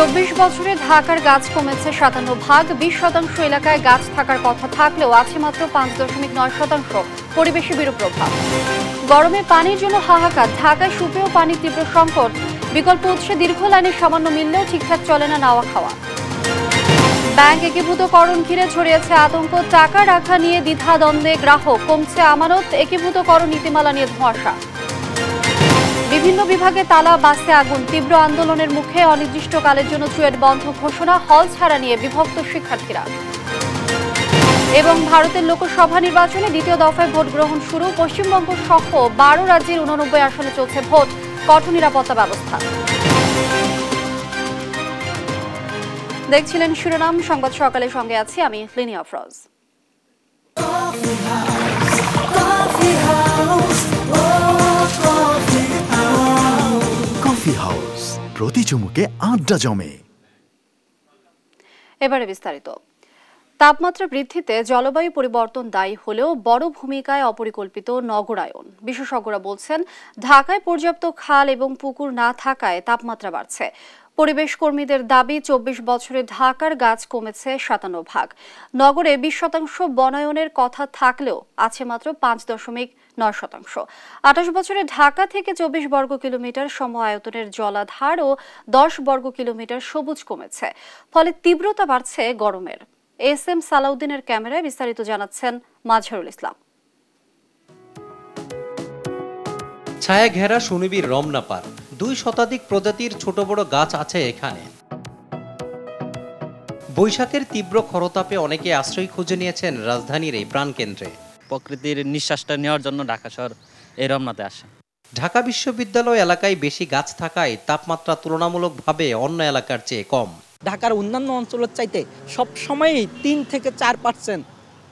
চব্বিশ বছরে ঢাকার গাছ কমেছে সাতান্ন ভাগ বিশ শতাংশ এলাকায় গাছ থাকার কথা থাকলেও আছে মাত্র পাঁচ দশমিক নয় শতাংশ পরিবেশে বিরূপ প্রভাব গরমে পানির জন্য হাহাকার ঢাকায় সুপেয় পানির তীব্র সংকট বিকল্প উৎসে দীর্ঘ লাইনে সামান্য মিললেও ঠিকঠাক চলে না নাওয়া খাওয়া ব্যাংক একীভূতকরণ ঘিরে ছড়িয়েছে আতঙ্ক টাকা রাখা নিয়ে দ্বিধাদ্বন্দ্বে গ্রাহক কমছে আমানত একীভূতকরণ নীতিমালা নিয়ে ধোঁয়াশা বিভিন্ন বিভাগে তালা বাসে আগুন তীব্র আন্দোলনের মুখে অনির্দিষ্টকালের জন্য চুয়েট বন্ধ ঘোষণা হল ছাড়া নিয়ে বিভক্ত শিক্ষার্থীরা এবং ভারতের লোকসভা নির্বাচনে দ্বিতীয় দফায় ভোট গ্রহণ শুরু পশ্চিমবঙ্গ সহ বারো রাজ্যের উননব্বই আসনে চলছে ভোট কঠোর নিরাপত্তা ব্যবস্থা দেখছিলেন শিরোনাম সংবাদ সকালে সঙ্গে আছি আমি লিনি আফরোজ কফি হাউস প্রতি চুমুকে আড্ডা জমে এবারে বিস্তারিত তাপমাত্রা বৃদ্ধিতে জলবায়ু পরিবর্তন দায়ী হলেও বড় ভূমিকায় অপরিকল্পিত নগরায়ন বিশেষজ্ঞরা বলছেন ঢাকায় পর্যাপ্ত খাল এবং পুকুর না থাকায় তাপমাত্রা বাড়ছে পরিবেশ কর্মীদের দাবি চব্বিশ বছরে ঢাকার গাছ কমেছে সাতান্ন ভাগ নগরে বিশ শতাংশ বনায়নের কথা থাকলেও আছে মাত্র পাঁচ দশমিক নয় শতাংশ আঠাশ বছরে ঢাকা থেকে চব্বিশ বর্গ কিলোমিটার সম আয়তনের জলাধার ও দশ বর্গ কিলোমিটার সবুজ কমেছে ফলে তীব্রতা বাড়ছে গরমের এস এম সালাউদ্দিনের ক্যামেরায় বিস্তারিত জানাচ্ছেন মাঝারুল ইসলাম ছায়া ঘেরা সুনিবির রমনা পার্ক দুই শতাধিক প্রজাতির ছোট বড় গাছ আছে এখানে বৈশাখের তীব্র খরতাপে অনেকে আশ্রয় খুঁজে নিয়েছেন রাজধানীর এই প্রাণকেন্দ্রে প্রকৃতির নিঃশ্বাসটা নেওয়ার জন্য ঢাকা শহর এই রমনাতে আসে ঢাকা বিশ্ববিদ্যালয় এলাকায় বেশি গাছ থাকায় তাপমাত্রা তুলনামূলকভাবে অন্য এলাকার চেয়ে কম ঢাকার অন্যান্য অঞ্চলের চাইতে সবসময়ই তিন থেকে চার পার্সেন্ট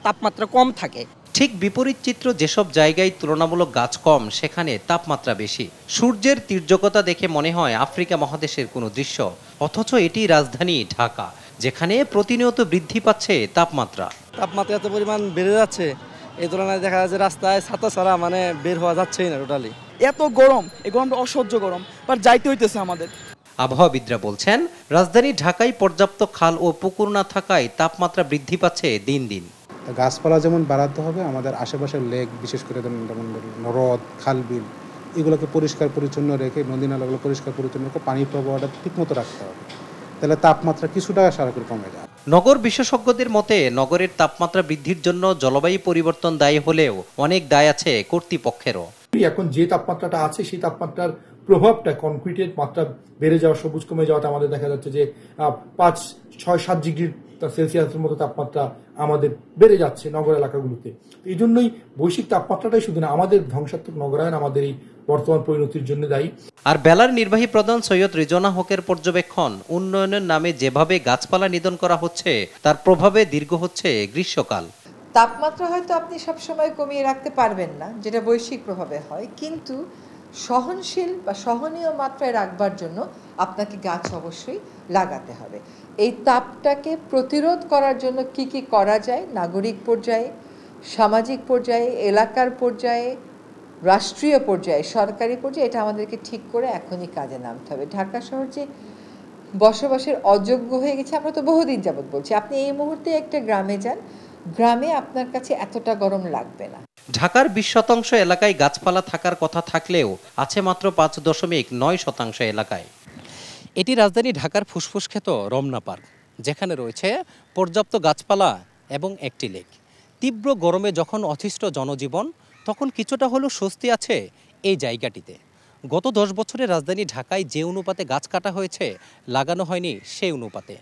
তাপমাত্রা কম থাকে ঠিক বিপরীত চিত্র যেসব জায়গায় তুলনামূলক গাছ কম সেখানে তাপমাত্রা বেশি সূর্যের তীর্যকতা দেখে মনে হয় আফ্রিকা মহাদেশের কোনো দৃশ্য অথচ এটি রাজধানী ঢাকা যেখানে প্রতিনিয়ত বৃদ্ধি পাচ্ছে তাপমাত্রা তাপমাত্রা এত পরিমাণ বেড়ে যাচ্ছে এই তুলনায় দেখা যাচ্ছে রাস্তায় ছাতা ছাড়া মানে বের হওয়া যাচ্ছেই না টোটালি এত গরম এই গরমটা অসহ্য গরম বাট যাইতে হইতেছে আমাদের আবহাওয়াবিদরা বলছেন রাজধানী ঢাকায় পর্যাপ্ত খাল ও পুকুর না থাকায় তাপমাত্রা বৃদ্ধি পাচ্ছে দিন দিন গাছপালা যেমন বাড়াতে হবে আমাদের আশেপাশের লেক বিশেষ করে যেমন হ্রদ বিল এগুলোকে পরিষ্কার পরিচ্ছন্ন রেখে নদী নালাগুলো পরিষ্কার পরিচ্ছন্ন রেখে পানির প্রবাহটা ঠিকমতো রাখতে হবে তাহলে তাপমাত্রা কিছুটা সারা করে কমে যায় নগর বিশেষজ্ঞদের মতে নগরের তাপমাত্রা বৃদ্ধির জন্য জলবায়ু পরিবর্তন দায়ী হলেও অনেক দায় আছে কর্তৃপক্ষেরও এখন যে তাপমাত্রাটা আছে সেই তাপমাত্রার প্রভাবটা কনক্রিটের মাত্রা বেড়ে যাওয়া সবুজ কমে যাওয়াতে আমাদের দেখা যাচ্ছে যে পাঁচ ছয় সাত ডিগ্রির সেলসিয়াসের মতো তাপমাত্রা আমাদের বেড়ে যাচ্ছে নগর এলাকাগুলোতে এই জন্যই বৈশ্বিক তাপমাত্রাটাই শুধু না আমাদের ধ্বংসাত্মক নগরায়ন আমাদের এই বর্তমান পরিণতির জন্য দায়ী আর বেলার নির্বাহী প্রধান সৈয়দ রিজনা হকের পর্যবেক্ষণ উন্নয়নের নামে যেভাবে গাছপালা নিধন করা হচ্ছে তার প্রভাবে দীর্ঘ হচ্ছে গ্রীষ্মকাল তাপমাত্রা হয়তো আপনি সবসময় কমিয়ে রাখতে পারবেন না যেটা বৈশ্বিক প্রভাবে হয় কিন্তু সহনশীল বা সহনীয় মাত্রায় রাখবার জন্য আপনাকে গাছ অবশ্যই লাগাতে হবে এই তাপটাকে প্রতিরোধ করার জন্য কি কি করা যায় নাগরিক পর্যায়ে সামাজিক পর্যায়ে এলাকার পর্যায়ে রাষ্ট্রীয় পর্যায়ে সরকারি পর্যায়ে এটা আমাদেরকে ঠিক করে এখনই কাজে নামতে হবে ঢাকা শহর যে বসবাসের অযোগ্য হয়ে গেছে আমরা তো বহুদিন যাবৎ বলছি আপনি এই মুহূর্তে একটা গ্রামে যান গ্রামে আপনার কাছে এতটা গরম লাগবে না ঢাকার বিশ শতাংশ এলাকায় গাছপালা থাকার কথা থাকলেও আছে মাত্র পাঁচ দশমিক নয় শতাংশ এলাকায় এটি রাজধানী ঢাকার ফুসফুস খ্যাত রমনা পার্ক যেখানে রয়েছে পর্যাপ্ত গাছপালা এবং একটি লেক তীব্র গরমে যখন অথিষ্ট জনজীবন তখন কিছুটা হলেও স্বস্তি আছে এই জায়গাটিতে গত দশ বছরে রাজধানী ঢাকায় যে অনুপাতে গাছ কাটা হয়েছে লাগানো হয়নি সেই অনুপাতে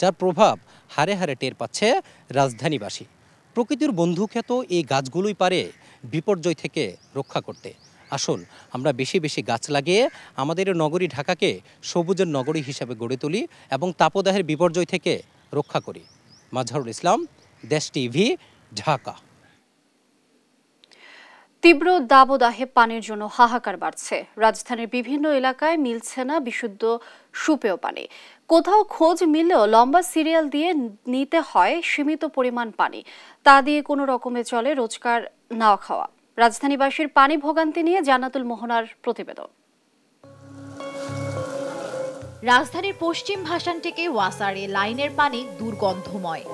যার প্রভাব হারে হারে টের পাচ্ছে রাজধানীবাসী প্রকৃতির বন্ধুখ্যাত এই গাছগুলোই পারে বিপর্যয় থেকে রক্ষা করতে আসুন আমরা বেশি বেশি গাছ লাগিয়ে আমাদের নগরী ঢাকাকে সবুজের নগরী হিসাবে গড়ে তুলি এবং তাপদাহের বিপর্যয় থেকে রক্ষা করি মাজহারুল ইসলাম দেশ টিভি ঢাকা তীব্র দাবদাহে পানির জন্য হাহাকার বাড়ছে রাজধানীর বিভিন্ন এলাকায় মিলছে না বিশুদ্ধ সুপেয় পানি কোথাও খোঁজ মিললেও লম্বা সিরিয়াল দিয়ে নিতে হয় সীমিত পরিমাণ পানি তা দিয়ে কোনো রকমে চলে রোজকার না খাওয়া রাজধানীবাসীর পানি ভোগান্তি নিয়ে জান্নাতুল মোহনার প্রতিবেদন রাজধানীর পশ্চিম ভাষান থেকে ওয়াসারে লাইনের পানি দুর্গন্ধময়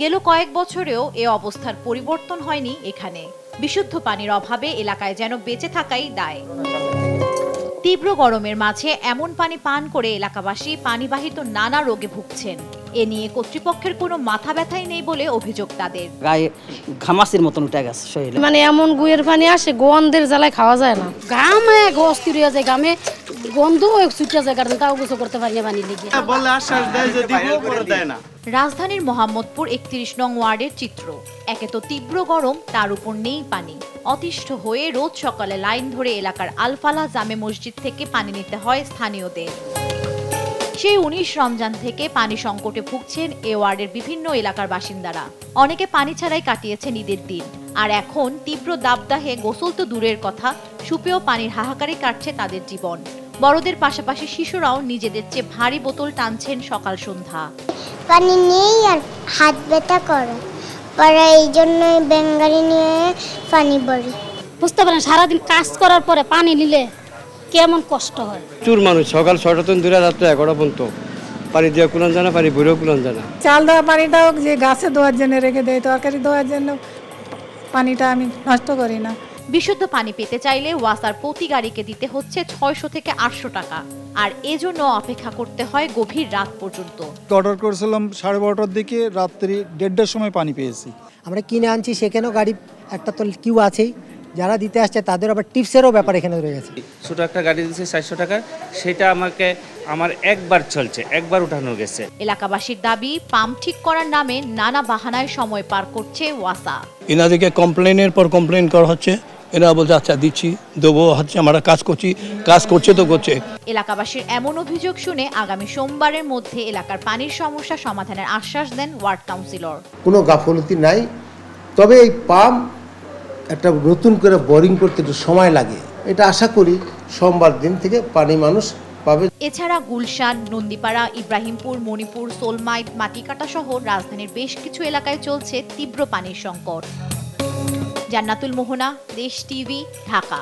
গেল কয়েক বছরেও এ অবস্থার পরিবর্তন হয়নি এখানে বিশুদ্ধ পানির অভাবে এলাকায় যেন বেঁচে থাকাই দায় তীব্র গরমের মাঝে এমন পানি পান করে এলাকাবাসী পানিবাহিত নানা রোগে ভুগছেন এ নিয়ে কর্তৃপক্ষের কোনো মাথা ব্যথাই নেই বলে অভিযোগ তাদের গায়ে ঘামাসির মতন উঠে গেছে শরীরে মানে এমন গুয়ের পানি আসে গোয়ানদের জ্বালায় খাওয়া যায় না গামে অস্থির হয়ে যায় গামে গন্ধ তাও করতে পারি হ্যাঁ, আশ্বাস দেয় করে দেয় না রাজধানীর মোহাম্মদপুর একত্রিশ নং ওয়ার্ডের চিত্র একে তো তীব্র গরম তার উপর নেই পানি অতিষ্ঠ হয়ে রোজ সকালে লাইন ধরে এলাকার আলফালা জামে মসজিদ থেকে পানি নিতে হয় স্থানীয়দের সেই উনিশ রমজান থেকে পানি সংকটে ভুগছেন এ ওয়ার্ডের বিভিন্ন এলাকার বাসিন্দারা অনেকে পানি ছাড়াই কাটিয়েছেন ঈদের দিন আর এখন তীব্র দাবদাহে গোসল তো দূরের কথা সুপেয় পানির হাহাকারে কাটছে তাদের জীবন বড়দের পাশাপাশি শিশুরাও নিজেদের চেয়ে ভারী বোতল টানছেন সকাল সন্ধ্যা পানি নেই আর হাত ব্যথা করে পরে এই জন্য বেঙ্গালি নিয়ে পানি বলি বুঝতে পারেন সারাদিন কাজ করার পরে পানি নিলে কেমন কষ্ট হয় চুর মানুষ সকাল ছটা থেকে দূরে রাত্রে এগারো পর্যন্ত পানি দেওয়া কুলান জানা পানি ভুলেও কুলান জানা চাল দেওয়া পানিটাও যে গাছে দেওয়ার জন্য রেখে দেয় তরকারি দেওয়ার জন্য পানিটা আমি নষ্ট করি না বিশুদ্ধ পানি পেতে চাইলে ওয়াসার প্রতি গাড়িকে দিতে হচ্ছে ছয়শো থেকে আটশো টাকা আর এজন্য অপেক্ষা করতে হয় গভীর রাত পর্যন্ত অর্ডার করেছিলাম সাড়ে বারোটার দিকে রাত্রি দেড়টার সময় পানি পেয়েছি আমরা কিনে আনছি সেখানেও গাড়ি একটা তো কিউ আছেই যারা দিতে আসছে তাদের আবার টিপসেরও ব্যাপার এখানে রয়ে গেছে ছোটো একটা গাড়ি দিচ্ছে চারশো টাকা সেটা আমাকে আমার একবার চলছে একবার উঠানো গেছে এলাকাবাসীর দাবি পাম্প ঠিক করার নামে নানা বাহানায় সময় পার করছে ওয়াসা এনাদেরকে কমপ্লেনের পর কমপ্লেন করা হচ্ছে এরা বলছে আচ্ছা দিচ্ছি দেবো হচ্ছে আমরা কাজ করছি কাজ করছে তো করছে এলাকাবাসীর এমন অভিযোগ শুনে আগামী সোমবারের মধ্যে এলাকার পানির সমস্যা সমাধানের আশ্বাস দেন ওয়ার্ড কাউন্সিলর কোনো গাফলতি নাই তবে এই পাম্প একটা নতুন করে বোরিং করতে একটু সময় লাগে এটা আশা করি সোমবার দিন থেকে পানি মানুষ পাবে এছাড়া গুলশান নন্দীপাড়া ইব্রাহিমপুর মণিপুর সোলমাইট মাটিকাটা সহ রাজধানীর বেশ কিছু এলাকায় চলছে তীব্র পানির সংকট জান্নাতুল মোহনা দেশ টিভি ঢাকা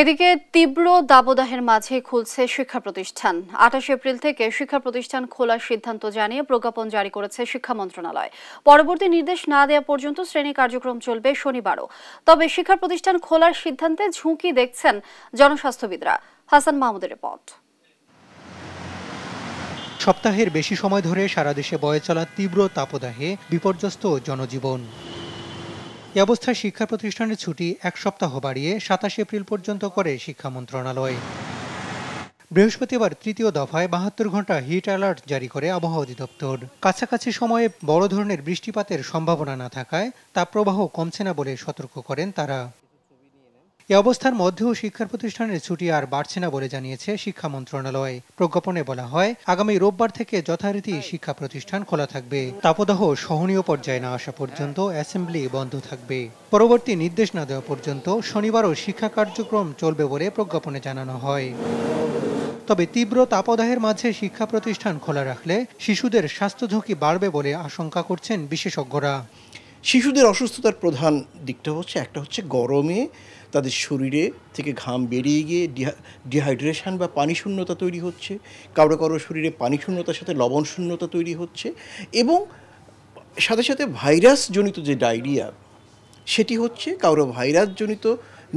এদিকে তীব্র দাবদাহের মাঝে খুলছে শিক্ষা প্রতিষ্ঠান আঠাশ এপ্রিল থেকে শিক্ষা প্রতিষ্ঠান খোলার সিদ্ধান্ত জানিয়ে প্রজ্ঞাপন জারি করেছে শিক্ষা মন্ত্রণালয় পরবর্তী নির্দেশ না দেওয়া পর্যন্ত শ্রেণী কার্যক্রম চলবে শনিবারও তবে শিক্ষা প্রতিষ্ঠান খোলার সিদ্ধান্তে ঝুঁকি দেখছেন জনস্বাস্থ্যবিদরা হাসান মাহমুদের রিপোর্ট সপ্তাহের বেশি সময় ধরে সারা দেশে বয়ে চলা তীব্র তাপদাহে বিপর্যস্ত জনজীবন এ অবস্থায় শিক্ষা প্রতিষ্ঠানের ছুটি এক সপ্তাহ বাড়িয়ে সাতাশ এপ্রিল পর্যন্ত করে শিক্ষা মন্ত্রণালয় বৃহস্পতিবার তৃতীয় দফায় বাহাত্তর ঘন্টা হিট অ্যালার্ট জারি করে আবহাওয়া অধিদপ্তর কাছাকাছি সময়ে বড় ধরনের বৃষ্টিপাতের সম্ভাবনা না থাকায় তাপপ্রবাহ কমছে না বলে সতর্ক করেন তারা এ অবস্থার মধ্যেও শিক্ষা প্রতিষ্ঠানের ছুটি আর বাড়ছে না বলে জানিয়েছে শিক্ষা মন্ত্রণালয় প্রজ্ঞাপনে বলা হয় আগামী রোববার থেকে যথারীতি শিক্ষা প্রতিষ্ঠান খোলা থাকবে তাপদাহ সহনীয় পর্যায়ে না আসা পর্যন্ত অ্যাসেম্বলি বন্ধ থাকবে পরবর্তী নির্দেশ না দেওয়া পর্যন্ত শনিবারও শিক্ষা কার্যক্রম চলবে বলে প্রজ্ঞাপনে জানানো হয় তবে তীব্র তাপদাহের মাঝে শিক্ষা প্রতিষ্ঠান খোলা রাখলে শিশুদের স্বাস্থ্য ঝুঁকি বাড়বে বলে আশঙ্কা করছেন বিশেষজ্ঞরা শিশুদের অসুস্থতার প্রধান দিকটা হচ্ছে একটা হচ্ছে গরমে তাদের শরীরে থেকে ঘাম বেরিয়ে গিয়ে ডিহাইড্রেশন বা পানি শূন্যতা তৈরি হচ্ছে কারো কারো শরীরে পানি শূন্যতার সাথে লবণ শূন্যতা তৈরি হচ্ছে এবং সাথে সাথে ভাইরাসজনিত যে ডায়রিয়া সেটি হচ্ছে কারো ভাইরাসজনিত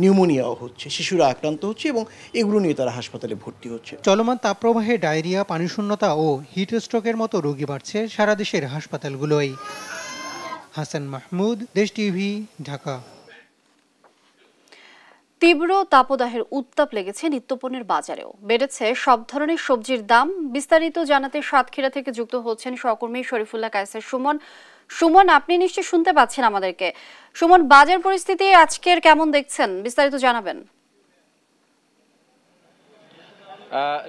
নিউমোনিয়াও হচ্ছে শিশুরা আক্রান্ত হচ্ছে এবং এগুলো নিয়ে তারা হাসপাতালে ভর্তি হচ্ছে চলমান তাপপ্রবাহে ডায়রিয়া পানিশূন্যতা ও হিট স্ট্রোকের মতো রোগী বাড়ছে সারা দেশের হাসপাতালগুলোয় হাসান মাহমুদ দেশ টিভি ঢাকা তীব্র তাপদাহের উত্তাপ লেগেছে নিত্যপণ্যের বাজারেও বেড়েছে সব ধরনের সবজির দাম বিস্তারিত জানাতে সাতক্ষীরা থেকে যুক্ত হচ্ছেন সহকর্মী শরীফুল্লাহ কায়সার সুমন সুমন আপনি নিশ্চয় শুনতে পাচ্ছেন আমাদেরকে সুমন বাজার পরিস্থিতি আজকের কেমন দেখছেন বিস্তারিত জানাবেন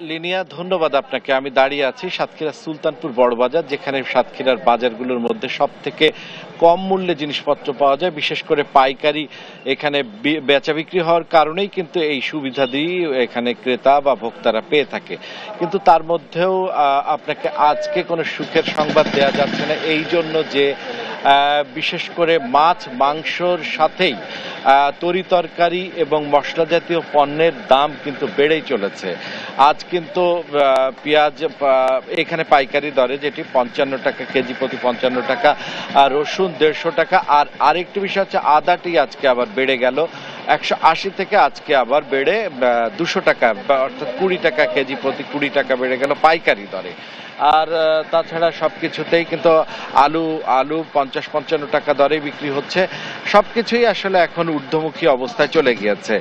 লিনিয়া ধন্যবাদ আপনাকে আমি দাঁড়িয়ে আছি সাতক্ষীরা সুলতানপুর বড় বাজার যেখানে সাতক্ষীরার বাজারগুলোর মধ্যে সব থেকে কম মূল্যে জিনিসপত্র পাওয়া যায় বিশেষ করে পাইকারি এখানে বেচা বিক্রি হওয়ার কারণেই কিন্তু এই সুবিধাদি এখানে ক্রেতা বা ভোক্তারা পেয়ে থাকে কিন্তু তার মধ্যেও আপনাকে আজকে কোনো সুখের সংবাদ দেওয়া যাচ্ছে না এই জন্য যে বিশেষ করে মাছ মাংসর সাথেই তরি তরকারি এবং মশলা জাতীয় পণ্যের দাম কিন্তু বেড়েই চলেছে আজ কিন্তু পেঁয়াজ এখানে পাইকারি দরে যেটি পঞ্চান্ন টাকা কেজি প্রতি পঞ্চান্ন টাকা আর রসুন দেড়শো টাকা আর আরেকটি বিষয় হচ্ছে আদাটি আজকে আবার বেড়ে গেল একশো আশি থেকে আজকে আবার বেড়ে দুশো টাকা অর্থাৎ কুড়ি টাকা কেজি প্রতি কুড়ি টাকা বেড়ে গেল পাইকারি দরে আর তাছাড়া সব কিছুতেই কিন্তু আলু আলু পঞ্চাশ পঞ্চান্ন টাকা দরে বিক্রি হচ্ছে সব কিছুই আসলে এখন ঊর্ধ্বমুখী অবস্থায় চলে গিয়েছে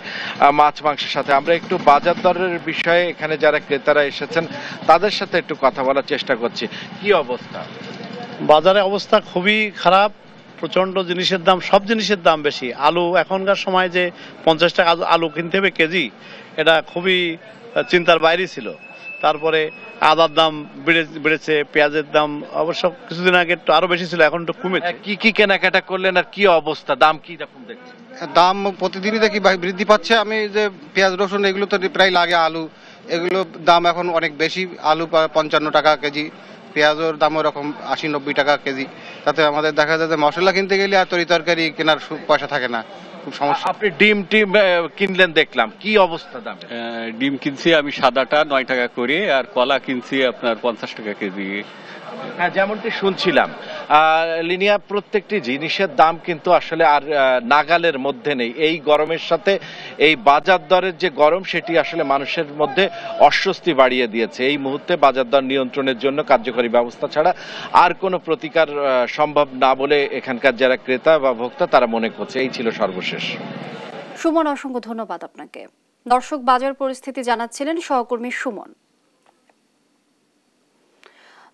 মাছ মাংসের সাথে আমরা একটু বাজার দরের বিষয়ে এখানে যারা ক্রেতারা এসেছেন তাদের সাথে একটু কথা বলার চেষ্টা করছি কি অবস্থা বাজারে অবস্থা খুবই খারাপ প্রচণ্ড জিনিসের দাম সব জিনিসের দাম বেশি আলু এখনকার সময় যে পঞ্চাশ টাকা আলু কিনতে হবে কেজি এটা খুবই চিন্তার বাইরে ছিল তারপরে আদার দাম বেড়েছে পেঁয়াজের দাম অবশ্য কিছুদিন আগে একটু আরো বেশি ছিল এখন একটু কমে হ্যাঁ, কি কি কেনাকাটা করলেন আর কি অবস্থা দাম কি রকম দেখছেন হ্যাঁ, দাম প্রতিদিনই দেখি বৃদ্ধি পাচ্ছে আমি যে পেঁয়াজ রসুন এগুলো তো প্রায় লাগে আলু এগুলো দাম এখন অনেক বেশি আলু পঞ্চান্ন টাকা কেজি পেঁয়াজের দাম ওরকম আশি নব্বই টাকা কেজি তাতে আমাদের দেখা যায় যে মশলা কিনতে গেলে আর তরি তরকারি কেনার পয়সা থাকে না খুব সমস্যা আপনি ডিম টিম কিনলেন দেখলাম কি অবস্থা দাম ডিম কিনছি আমি সাদাটা নয় টাকা করে আর কলা কিনছি আপনার পঞ্চাশ টাকা কেজি হ্যাঁ যেমনটি শুনছিলাম লিনিয়া প্রত্যেকটি জিনিসের দাম কিন্তু আসলে আর নাগালের মধ্যে নেই এই গরমের সাথে এই বাজার দরের যে গরম সেটি আসলে মানুষের মধ্যে অস্বস্তি বাড়িয়ে দিয়েছে এই মুহূর্তে বাজার দর নিয়ন্ত্রণের জন্য কার্যকরী ব্যবস্থা ছাড়া আর কোনো প্রতিকার সম্ভব না বলে এখানকার যারা ক্রেতা বা ভোক্তা তারা মনে করছে এই ছিল সর্বশেষ সুমন অসংখ্য ধন্যবাদ আপনাকে দর্শক বাজার পরিস্থিতি জানাচ্ছিলেন সহকর্মী সুমন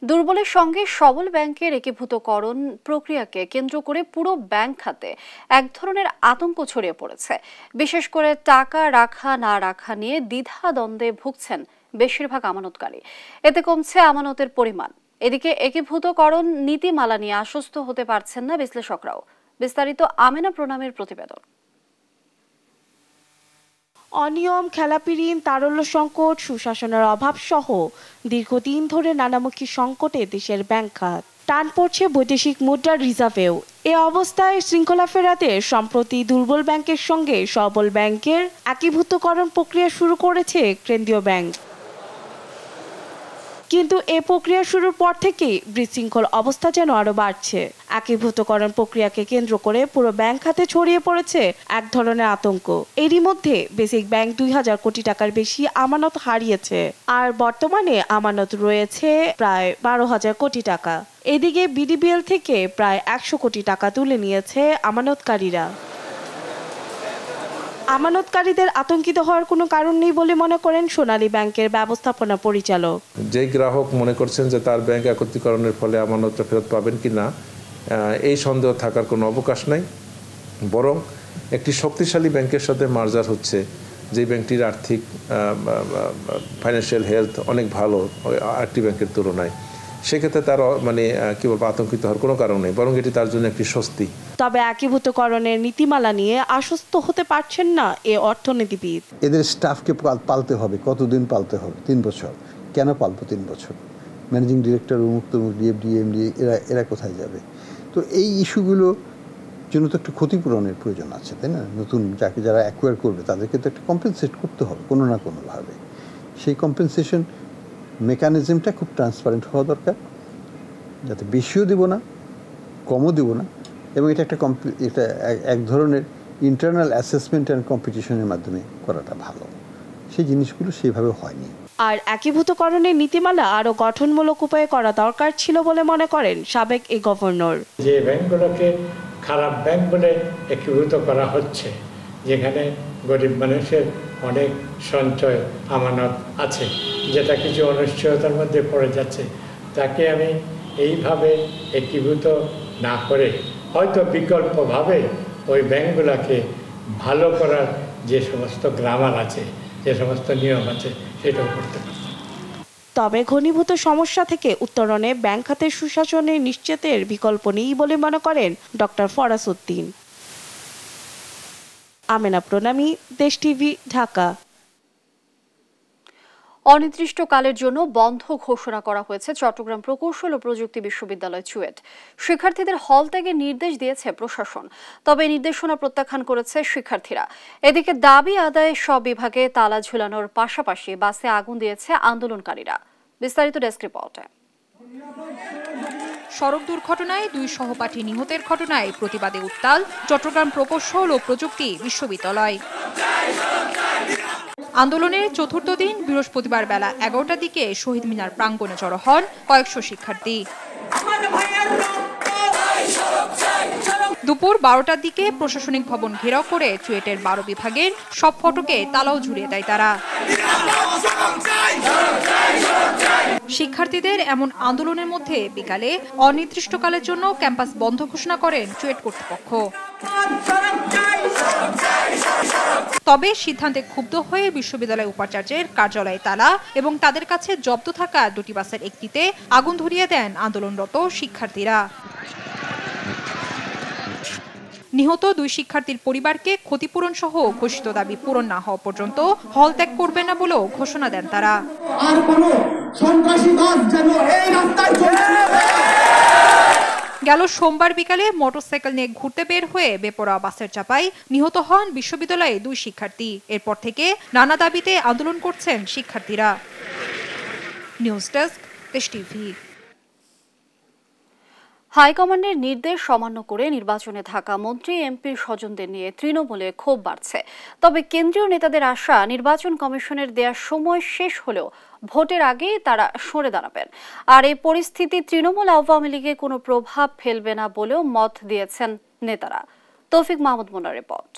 দুর্বলের সঙ্গে সবল ব্যাংকের একীভূতকরণ প্রক্রিয়াকে কেন্দ্র করে পুরো ব্যাংক খাতে এক ধরনের আতঙ্ক ছড়িয়ে পড়েছে বিশেষ করে টাকা রাখা না রাখা নিয়ে দ্বিধা দ্বন্দ্বে ভুগছেন বেশিরভাগ আমানতকারী এতে কমছে আমানতের পরিমাণ এদিকে একীভূতকরণ নীতিমালা নিয়ে আশ্বস্ত হতে পারছেন না বিশ্লেষকরাও বিস্তারিত আমেনা প্রণামের প্রতিবেদন অনিয়ম খেলাপি ঋণ তারল্য সংকট সুশাসনের অভাব সহ দীর্ঘদিন ধরে নানামুখী সংকটে দেশের ব্যাংক খাত টান পড়ছে বৈদেশিক মুদ্রার রিজার্ভেও এ অবস্থায় শৃঙ্খলা ফেরাতে সম্প্রতি দুর্বল ব্যাংকের সঙ্গে সবল ব্যাংকের একীভূতকরণ প্রক্রিয়া শুরু করেছে কেন্দ্রীয় ব্যাংক কিন্তু এ প্রক্রিয়া শুরুর পর থেকেই বিশৃঙ্খল অবস্থা যেন আরও বাড়ছে একীভূতকরণ প্রক্রিয়াকে কেন্দ্র করে পুরো ব্যাংক খাতে ছড়িয়ে পড়েছে এক ধরনের আতঙ্ক এরই মধ্যে বেসিক ব্যাংক দুই হাজার কোটি টাকার বেশি আমানত হারিয়েছে আর বর্তমানে আমানত রয়েছে প্রায় বারো হাজার কোটি টাকা এদিকে বিডিবিএল থেকে প্রায় একশো কোটি টাকা তুলে নিয়েছে আমানতকারীরা আমানতকারীদের আতঙ্কিত হওয়ার কোনো কারণ নেই বলে মনে করেন সোনালী ব্যাংকের ব্যবস্থাপনা পরিচালক যে গ্রাহক মনে করছেন যে তার ব্যাংক একত্রীকরণের ফলে আমানতটা ফেরত পাবেন কি না এই সন্দেহ থাকার কোনো অবকাশ নাই বরং একটি শক্তিশালী ব্যাংকের সাথে মার্জার হচ্ছে যে ব্যাংকটির আর্থিক ফাইন্যান্সিয়াল হেলথ অনেক ভালো আরেকটি ব্যাংকের তুলনায় সেক্ষেত্রে তার মানে কি বলবো আতঙ্কিত হওয়ার কোনো কারণ নেই বরং এটি তার জন্য একটি স্বস্তি তবে একীভূতকরণের নীতিমালা নিয়ে আশ্বস্ত হতে পারছেন না এ অর্থনীতিবিদ এদের স্টাফকে পালতে হবে কতদিন পালতে হবে তিন বছর কেন পালবো তিন বছর ম্যানেজিং ডিরেক্টর উন্মুক্ত তমুক এরা এরা কোথায় যাবে তো এই ইস্যুগুলো জন্য তো একটা ক্ষতিপূরণের প্রয়োজন আছে তাই না নতুন যাকে যারা অ্যাকোয়ার করবে তাদেরকে তো একটা কম্পেনসেট করতে হবে কোনো না কোনোভাবে সেই কম্পেনসেশন মেকানিজমটা খুব ট্রান্সপারেন্ট হওয়া দরকার যাতে বেশিও দিব না কমও দিব না এবং এটা একটা কম্পি এটা এক ধরনের ইন্টারনাল অ্যাসেসমেন্ট অ্যান্ড কম্পিটিশনের মাধ্যমে করাটা ভালো সেই জিনিসগুলো সেইভাবে হয়নি আর একীভূতকরণের নীতিমালা আরও গঠনমূলক উপায়ে করা দরকার ছিল বলে মনে করেন সাবেক এই গভর্নর যে ব্যাংকগুলোকে খারাপ ব্যাংক বলে একীভূত করা হচ্ছে যেখানে গরিব মানুষের অনেক সঞ্চয় আমানত আছে যেটা কিছু অনিশ্চয়তার মধ্যে পড়ে যাচ্ছে তাকে আমি এইভাবে একীভূত না করে হয়তো বিকল্পভাবে ওই ব্যাংকগুলোকে ভালো করার যে সমস্ত গ্রামার আছে যে সমস্ত নিয়ম আছে সেটাও করতে তবে ঘনীভূত সমস্যা থেকে উত্তরণে ব্যাংক খাতের সুশাসনে নিশ্চিতের বিকল্প নেই বলে মনে করেন ডক্টর ফরাসুদ্দিন আমেনা প্রণামী দেশ টিভি ঢাকা অনির্দিষ্টকালের জন্য বন্ধ ঘোষণা করা হয়েছে চট্টগ্রাম প্রকৌশল ও প্রযুক্তি বিশ্ববিদ্যালয় চুয়েট শিক্ষার্থীদের হল ত্যাগের নির্দেশ দিয়েছে প্রশাসন তবে নির্দেশনা প্রত্যাখ্যান করেছে শিক্ষার্থীরা এদিকে দাবি আদায়ে সব বিভাগে তালা ঝুলানোর পাশাপাশি বাসে আগুন দিয়েছে আন্দোলনকারীরা বিস্তারিত ডেস্ক রিপোর্টে সড়ক দুর্ঘটনায় দুই সহপাঠী নিহতের ঘটনায় প্রতিবাদে উত্তাল চট্টগ্রাম প্রকৌশল ও প্রযুক্তি বিশ্ববিদ্যালয় আন্দোলনের চতুর্থ দিন বৃহস্পতিবার বেলা এগারোটার দিকে শহীদ মিনার প্রাঙ্গণে জড়ো হন কয়েকশো শিক্ষার্থী দুপুর বারোটার দিকে প্রশাসনিক ভবন ঘেরাও করে চুয়েটের বারো বিভাগের সব ফটকে তালাও ঝুড়িয়ে দেয় তারা শিক্ষার্থীদের এমন আন্দোলনের মধ্যে বিকালে অনির্দিষ্টকালের জন্য ক্যাম্পাস বন্ধ ঘোষণা করেন চুয়েট কর্তৃপক্ষ তবে সিদ্ধান্তে ক্ষুব্ধ হয়ে বিশ্ববিদ্যালয় উপাচার্যের কার্যালয়ে তালা এবং তাদের কাছে জব্দ থাকা দুটি বাসের একটিতে আগুন ধরিয়ে দেন আন্দোলনরত শিক্ষার্থীরা নিহত দুই শিক্ষার্থীর পরিবারকে ক্ষতিপূরণ সহ ঘোষিত দাবি পূরণ না হওয়া পর্যন্ত হল ত্যাগ করবে না বলেও ঘোষণা দেন তারা আর সন্ত্রাসী যেন এই রাস্তায় গেল সোমবার বিকালে মোটরসাইকেল নিয়ে ঘুরতে বের হয়ে বেপরোয়া বাসের চাপায় নিহত হন বিশ্ববিদ্যালয়ে দুই শিক্ষার্থী এরপর থেকে নানা দাবিতে আন্দোলন করছেন শিক্ষার্থীরা নিউজ ডেস্ক টিভি হাইকমান্ডের নির্দেশ সমান্য করে নির্বাচনে থাকা মন্ত্রী এমপির স্বজনদের নিয়ে তৃণমূলে ক্ষোভ বাড়ছে তবে কেন্দ্রীয় নেতাদের আশা নির্বাচন কমিশনের দেয়ার সময় শেষ হলেও ভোটের আগে তারা সরে দাঁড়াবেন আর এই পরিস্থিতি তৃণমূল আওয়ামী লীগে কোনো প্রভাব ফেলবে না বলেও মত দিয়েছেন নেতারা তৌফিক মাহমুদ মোনার রিপোর্ট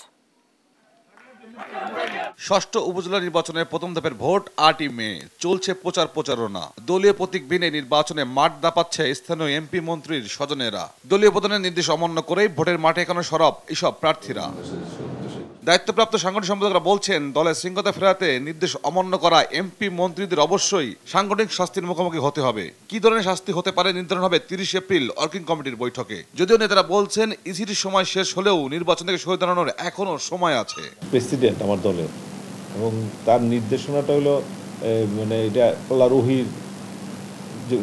ষষ্ঠ উপজেলা নির্বাচনের প্রথম ধাপের ভোট আটই মে চলছে প্রচার প্রচারণা দলীয় প্রতীক বিনে নির্বাচনে মাঠ দাপাচ্ছে স্থানীয় এমপি মন্ত্রীর স্বজনেরা দলীয় প্রধানের নির্দেশ অমান্য করেই ভোটের মাঠে এখানে সরব এসব প্রার্থীরা দায়িত্বপ্রাপ্ত সাংগঠনিক সম্পাদকরা বলছেন দলের শৃঙ্খলা ফেরাতে নির্দেশ অমান্য করা এমপি মন্ত্রীদের অবশ্যই সাংগঠনিক শাস্তির মুখোমুখি হতে হবে কি ধরনের শাস্তি হতে পারে নির্ধারণ হবে তিরিশ এপ্রিল অর্কিং কমিটির বৈঠকে যদিও নেতারা বলছেন ইসির সময় শেষ হলেও নির্বাচন থেকে সরে দাঁড়ানোর এখনও সময় আছে প্রেসিডেন্ট আমার দলের এবং তার নির্দেশনাটা হলো মানে এটা কল্লা রুহির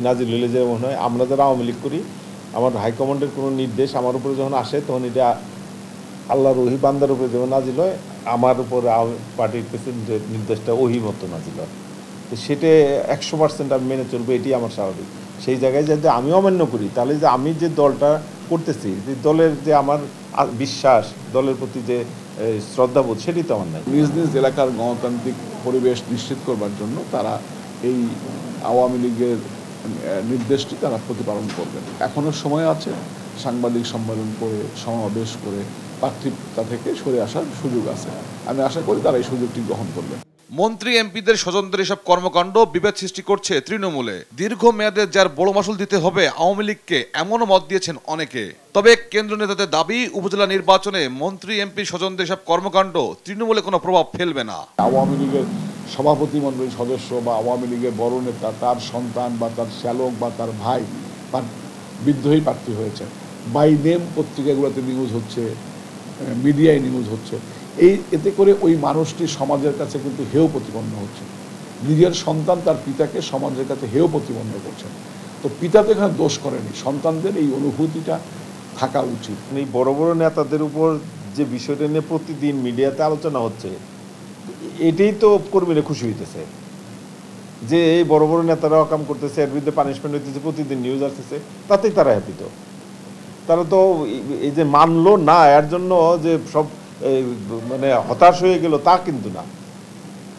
নাজির লিলে যেমন হয় আমরা যারা আওয়ামী লীগ করি আমার হাইকমান্ডের কোনো নির্দেশ আমার উপরে যখন আসে তখন এটা আল্লাহর ওহি বান্দার উপরে যেমন নাজিল হয় আমার উপরে পার্টির প্রেসিডেন্টের নির্দেশটা ওহি মতো নাজিল হয় তো সেটা একশো পার্সেন্ট আমি মেনে চলবো এটি আমার স্বাভাবিক সেই জায়গায় যাতে আমি অমান্য করি তাহলে যে আমি যে দলটা করতেছি যে দলের যে আমার বিশ্বাস দলের প্রতি যে শ্রদ্ধাবোধ সেটি তো আমার নাই নিজ নিজ এলাকার গণতান্ত্রিক পরিবেশ নিশ্চিত করবার জন্য তারা এই আওয়ামী লীগের নির্দেশটি তারা প্রতিপালন করবেন এখনও সময় আছে সাংবাদিক সম্মেলন করে সমাবেশ করে পার্থিবতা থেকে সরে আসার সুযোগ আছে আমি আশা করি তারা এই সুযোগটি গ্রহণ করবেন মন্ত্রী এমপিদের স্বজনদের এসব কর্মকাণ্ড বিভেদ সৃষ্টি করছে তৃণমূলে দীর্ঘ মেয়াদে যার বড় মাসুল দিতে হবে আওয়ামী লীগকে এমনও মত দিয়েছেন অনেকে তবে কেন্দ্র নেতাদের দাবি উপজেলা নির্বাচনে মন্ত্রী এমপি স্বজনদের এসব কর্মকাণ্ড তৃণমূলে কোনো প্রভাব ফেলবে না আওয়ামী লীগের সভাপতি মন্ডলীর সদস্য বা আওয়ামী লীগের বড় নেতা তার সন্তান বা তার শ্যালক বা তার ভাই বিদ্রোহী প্রার্থী হয়েছে বাই নেম পত্রিকাগুলোতে নিউজ হচ্ছে মিডিয়ায় নিউজ হচ্ছে এই এতে করে ওই মানুষটি সমাজের কাছে কিন্তু হেও প্রতিপন্ন হচ্ছে নিজের সন্তান তার পিতাকে সমাজের কাছে হেও প্রতিপন্ন করছেন তো পিতা তো এখানে দোষ করেনি সন্তানদের এই অনুভূতিটা থাকা উচিত মানে এই বড় বড় নেতাদের উপর যে বিষয়টা নিয়ে প্রতিদিন মিডিয়াতে আলোচনা হচ্ছে এটাই তো কর্মীরা খুশি হইতেছে যে এই বড় বড় নেতারা অকাম করতেছে এর বিরুদ্ধে পানিশমেন্ট হইতেছে প্রতিদিন নিউজ আসতেছে তাতেই তারা হ্যাপি তো তারা তো এই যে মানলো না এর জন্য যে সব মানে হতাশ হয়ে গেল তা কিন্তু না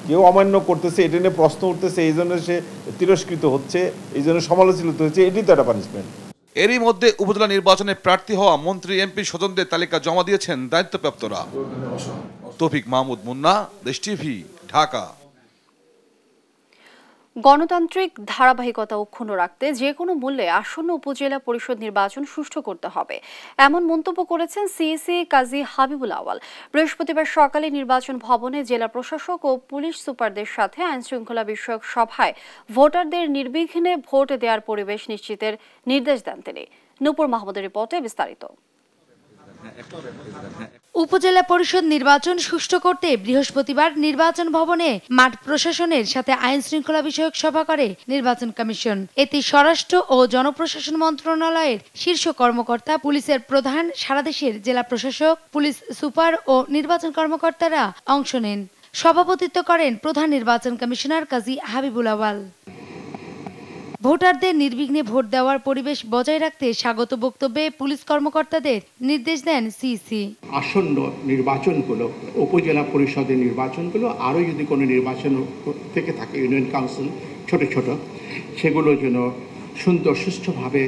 কেউ অমান্য করতেছে এটা নিয়ে প্রশ্ন উঠতেছে এই জন্য সে তিরস্কৃত হচ্ছে এই জন্য সমালোচিত হচ্ছে এটি তো একটা পানিশমেন্ট এরই মধ্যে উপজেলা নির্বাচনে প্রার্থী হওয়া মন্ত্রী এমপি স্বজনদের তালিকা জমা দিয়েছেন দায়িত্বপ্রাপ্তরা তফিক মাহমুদ মুন্না দেশ টিভি ঢাকা গণতান্ত্রিক ধারাবাহিকতা অক্ষুণ্ণ রাখতে যে কোনো মূল্যে আসন্ন উপজেলা পরিষদ নির্বাচন সুষ্ঠু করতে হবে এমন মন্তব্য করেছেন সিএসি কাজী হাবিবুল আওয়াল বৃহস্পতিবার সকালে নির্বাচন ভবনে জেলা প্রশাসক ও পুলিশ সুপারদের সাথে আইনশৃঙ্খলা বিষয়ক সভায় ভোটারদের নির্বিঘ্নে ভোট দেওয়ার পরিবেশ নিশ্চিতের নির্দেশ দেন তিনি নূপুর মাহমুদের রিপোর্টে বিস্তারিত হ্যাঁ, উপজেলা পরিষদ নির্বাচন সুষ্ঠু করতে বৃহস্পতিবার নির্বাচন ভবনে মাঠ প্রশাসনের সাথে আইন শৃঙ্খলা বিষয়ক সভা করে নির্বাচন কমিশন এতে স্বরাষ্ট্র ও জনপ্রশাসন মন্ত্রণালয়ের শীর্ষ কর্মকর্তা পুলিশের প্রধান সারাদেশের জেলা প্রশাসক পুলিশ সুপার ও নির্বাচন কর্মকর্তারা অংশ নেন সভাপতিত্ব করেন প্রধান নির্বাচন কমিশনার কাজী হাবিবুল আওয়াল ভোটারদের নির্বিঘ্নে ভোট দেওয়ার পরিবেশ বজায় রাখতে স্বাগত বক্তব্যে পুলিশ কর্মকর্তাদের নির্দেশ দেন সিসি আসন্ন নির্বাচনগুলো উপজেলা পরিষদের নির্বাচনগুলো আরও যদি কোনো নির্বাচন থেকে থাকে ইউনিয়ন কাউন্সিল ছোট ছোট সেগুলো যেন সুন্দর সুষ্ঠুভাবে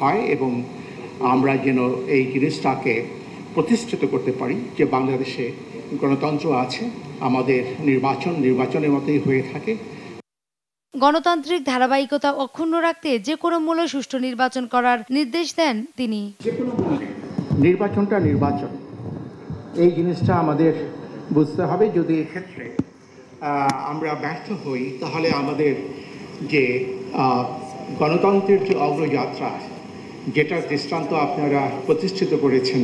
হয় এবং আমরা যেন এই জিনিসটাকে প্রতিষ্ঠিত করতে পারি যে বাংলাদেশে গণতন্ত্র আছে আমাদের নির্বাচন নির্বাচনের মতোই হয়ে থাকে গণতান্ত্রিক ধারাবাহিকতা অক্ষুণ্ণ রাখতে যে কোনো মূল্য সুষ্ঠু নির্বাচন করার নির্দেশ দেন তিনি নির্বাচনটা নির্বাচন এই জিনিসটা আমাদের বুঝতে হবে যদি এক্ষেত্রে আমরা ব্যর্থ হই তাহলে আমাদের যে গণতন্ত্রের যে অগ্রযাত্রা যেটার দৃষ্টান্ত আপনারা প্রতিষ্ঠিত করেছেন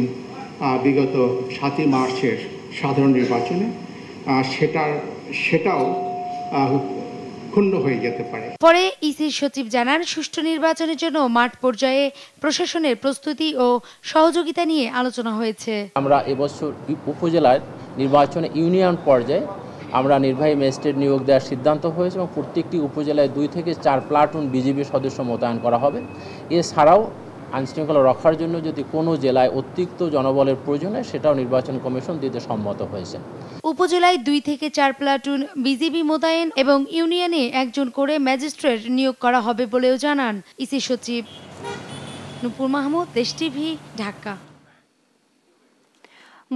বিগত সাতই মার্চের সাধারণ নির্বাচনে সেটার সেটাও ক্ষুণ্ণ হয়ে যেতে পারে পরে ইসির সচিব জানান সুষ্ঠু নির্বাচনের জন্য মাঠ পর্যায়ে প্রশাসনের প্রস্তুতি ও সহযোগিতা নিয়ে আলোচনা হয়েছে আমরা এবছর উপজেলার নির্বাচনে ইউনিয়ন পর্যায়ে আমরা নির্বাহী ম্যাজিস্ট্রেট নিয়োগ দেওয়ার সিদ্ধান্ত হয়েছে এবং প্রত্যেকটি উপজেলায় দুই থেকে চার প্লাটুন বিজেপি সদস্য মোতায়েন করা হবে এছাড়াও আইনশৃঙ্খলা রক্ষার জন্য যদি কোনো জেলায় অতিরিক্ত জনবলের প্রয়োজন হয় সেটাও নির্বাচন কমিশন দিতে সম্মত হয়েছে উপজেলায় দুই থেকে চার প্লাটুন বিজিবি মোতায়েন এবং ইউনিয়নে একজন করে ম্যাজিস্ট্রেট নিয়োগ করা হবে বলেও জানান ইসি সচিব নুপুর মাহমুদ দেশ টিভি ঢাকা